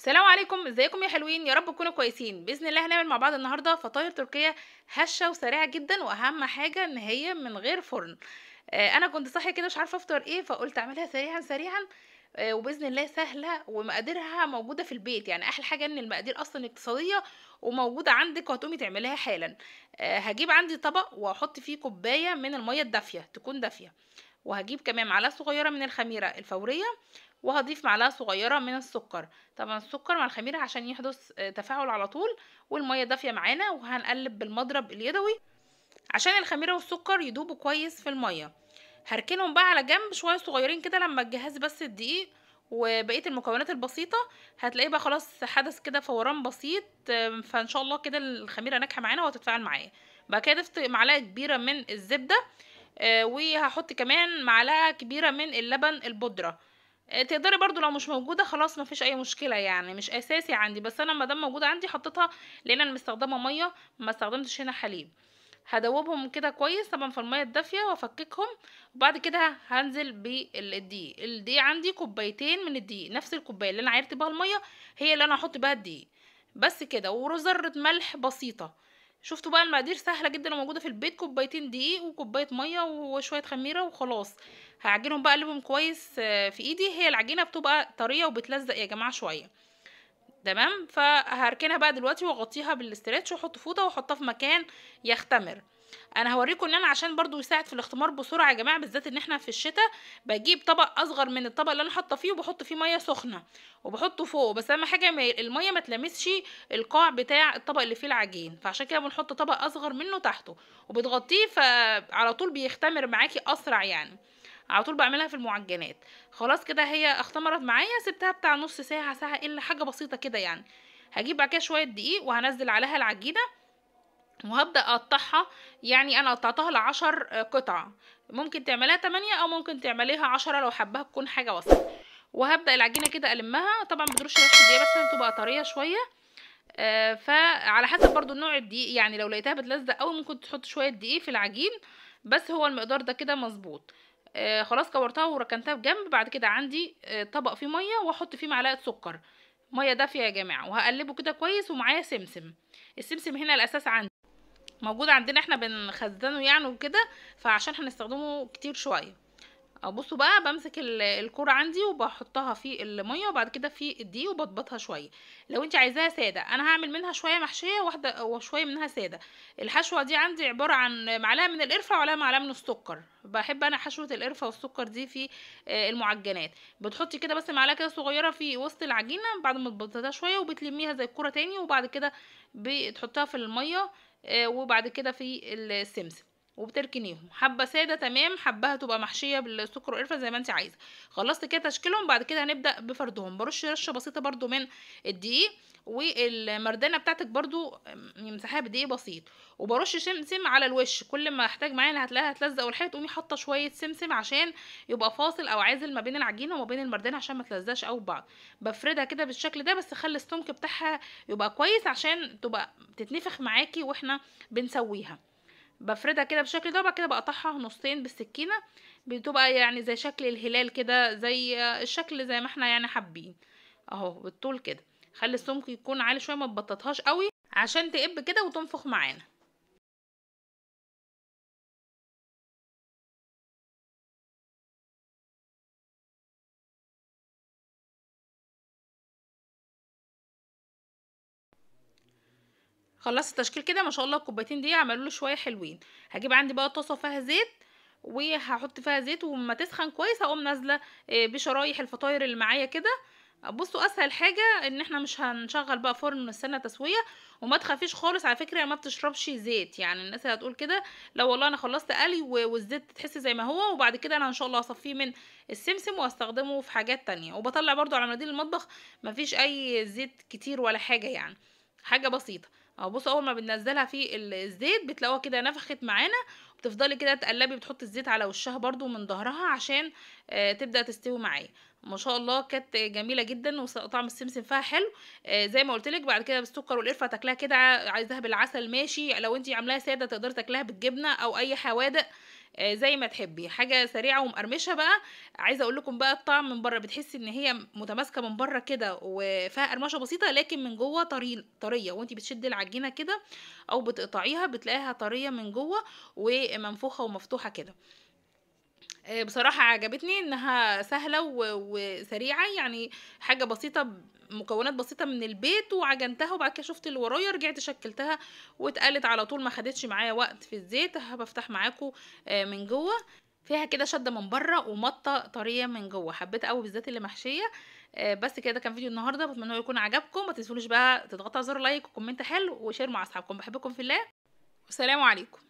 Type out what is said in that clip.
السلام عليكم ازيكم يا حلوين يا رب تكونوا كويسين باذن الله هنعمل مع بعض النهارده فطاير تركيه هشه وسريعه جدا واهم حاجه ان هي من غير فرن آه انا كنت صاحيه كده مش عارفه افطر ايه فقلت اعملها سريعا سريعا آه وباذن الله سهله ومقاديرها موجوده في البيت يعني احلى حاجه ان المقادير اصلا اقتصاديه وموجوده عندك وهتقومي تعمليها حالا آه هجيب عندي طبق واحط فيه كوبايه من الميه الدافيه تكون دافيه وهجيب كمان معلقه صغيره من الخميره الفوريه وهضيف معلقه صغيره من السكر طبعا السكر مع الخميره عشان يحدث آه، تفاعل على طول والميه دافيه معانا وهنقلب بالمضرب اليدوي عشان الخميره والسكر يدوبوا كويس في الميه هركنهم بقى على جنب شويه صغيرين كده لما الجهاز بس الدقيق وبقيه المكونات البسيطه هتلاقيه بقى خلاص حدث كده فوران بسيط فان شاء الله كده الخميره ناجحه معانا وهتتفاعل معايا بعد كده ضفت معلقه كبيره من الزبده آه، وهحط كمان معلقه كبيره من اللبن البودره آه، تقدري برضو لو مش موجوده خلاص مفيش اي مشكله يعني مش اساسي عندي بس انا دام موجوده عندي حطيتها لان انا مستخدمه ميه ما استخدمتش هنا حليب هدوبهم كده كويس طبعا في الميه الدافيه وافككهم وبعد كده هنزل بالدقيق الدقيق عندي كوبايتين من الدقيق نفس الكوبايه اللي انا عيرت بها الميه هي اللي انا هحط بها الدقيق بس كده وذره ملح بسيطه شفتوا بقى المقادير سهله جدا وموجوده في البيت كوبايتين دقيق وكوبايه ميه وشويه خميره وخلاص هعجنهم بقى اقلبهم كويس آه، في ايدي هي العجينه بتبقى طريه وبتلزق يا جماعه شويه تمام فهركنها بقى دلوقتي واغطيها بالاسترتش واحط فوطه واحطها في مكان يختمر انا هوريكم ان انا عشان برضو يساعد في الاختمار بسرعه يا جماعه بالذات ان احنا في الشتاء بجيب طبق اصغر من الطبق اللي انا حاطه فيه وبحط فيه ميه سخنه وبحطه فوق بس اهم حاجه الميه ما تلمسش القاع بتاع الطبق اللي فيه العجين فعشان كده بنحط طبق اصغر منه تحته وبتغطيه فعلى طول بيختمر معاكي اسرع يعني على طول بعملها في المعجنات خلاص كده هي اختمرت معايا سبتها بتاع نص ساعه ساعه الا حاجه بسيطه كده يعني هجيب بعد كده شويه دقيق وهنزل عليها العجينه وهبدأ أقطعها يعني أنا قطعتها لعشر آه، قطع ممكن تعملها تمانية أو ممكن تعمليها عشرة لو حباها تكون حاجة وسط وهبدأ العجينة كده ألمها طبعا بدروش نفس الدقيقة بس عشان تبقى طرية شوية آه، فعلى حسب برضو نوع الدقيق يعني لو لقيتها بتلزق قوي ممكن تحط شويه دقيق في العجين بس هو المقدار ده كده مظبوط آه، خلاص كورتها وركنتها في جنب بعد كده عندي طبق فيه ميه واحط فيه معلقه سكر ميه دافيه يا جماعه وهقلبه كده كويس ومعايا سمسم السمسم هنا الاساس عندي موجود عندنا احنا بنخزنه يعني وكده فعشان هنستخدمه كتير شويه بصوا بقى بمسك الكوره عندي وبحطها في الميه وبعد كده في الدقيق وبضبطها شويه لو انت عايزاها ساده انا هعمل منها شويه محشيه واحده وشويه منها ساده الحشوه دي عندي عباره عن معلقه من القرفه وعلقه معلقه من السكر بحب انا حشوه القرفه والسكر دي في آه، المعجنات بتحطي كده بس معلقه كده صغيره في وسط العجينه بعد ما تبططيها شويه وبتلميها زي الكوره تاني وبعد كده بتحطها في الميه آه، وبعد كده في السمسم وبتركنيهم حبه ساده تمام حبها تبقى محشيه بالسكر والقرفه زي ما انت عايزه خلصت كده تشكيلهم بعد كده هنبدا بفردهم برش رشه بسيطه برده من الدقيق والمردانه بتاعتك برده ممسحها بدقيق بسيط وبرش سمسم على الوش كل ما احتاج معايا هتلاقيها هتلزق والحاجه تقومي حاطه شويه سمسم عشان يبقى فاصل او عازل ما بين العجينه وما بين المردانه عشان ما تلزقش او بعض بفردها كده بالشكل ده بس خلي السمك بتاعها يبقى كويس عشان تبقى تتنفخ معاكي واحنا بنسويها بفردها كده بالشكل ده وبعد كده بقطعها نصين بالسكينه بتبقى يعني زي شكل الهلال كده زي الشكل زي ما احنا يعني حابين اهو بالطول كده خلي السمك يكون عالي شويه ما تبططهاش قوي عشان تقب كده وتنفخ معانا خلصت التشكيل كده ما شاء الله الكوبايتين دي عملوا له شويه حلوين هجيب عندي بقى طاسه فيها زيت وهحط فيها زيت وما تسخن كويس هقوم نازله آه، بشرايح الفطاير اللي معايا كده بصوا اسهل حاجه ان احنا مش هنشغل بقى فرن ونستنى تسويه وما تخافيش خالص على فكره ما بتشربش زيت يعني الناس هتقول كده لو والله انا خلصت قلي والزيت تحس زي ما هو وبعد كده انا ان شاء الله هصفيه من السمسم واستخدمه في حاجات تانية وبطلع برضو على مناديل المطبخ مفيش اي زيت كتير ولا حاجه يعني حاجه بسيطه اهو بصوا اول ما بننزلها في الزيت بتلاقوها كده نفخت معانا بتفضلي كده تقلبي بتحطي الزيت على وشها برضو من ظهرها عشان آه، تبدا تستوي معايا ما شاء الله كانت جميله جدا وطعم السمسم فيها حلو آه، زي ما قلت لك بعد كده بالسكر والقرفه تاكلها كده عايزاها بالعسل ماشي لو انت عاملاها ساده تقدري تاكلها بالجبنه او اي حوادق آه، زي ما تحبي حاجه سريعه ومقرمشه بقى عايزه اقول لكم بقى الطعم من بره بتحسي ان هي متماسكه من بره كده وفيها قرمشه بسيطه لكن من جوه طريه وانت بتشدي العجينه كده او بتقطعيها بتلاقيها طريه من جوه ومنفوخه ومفتوحه كده آه، بصراحة عجبتني انها سهلة وسريعة يعني حاجة بسيطة مكونات بسيطة من البيت وعجنتها وبعد كده شفت اللي ورايا رجعت شكلتها واتقلت على طول ما خدتش معايا وقت في الزيت بفتح معاكم آه، من جوه فيها كده شدة من بره ومطة طرية من جوه حبيت قوي بالذات اللي محشية آه، بس كده كان فيديو النهارده بتمنى يكون عجبكم ما تنسونش بقى تضغطوا على زر لايك وكومنت حلو وشير مع اصحابكم بحبكم في الله والسلام عليكم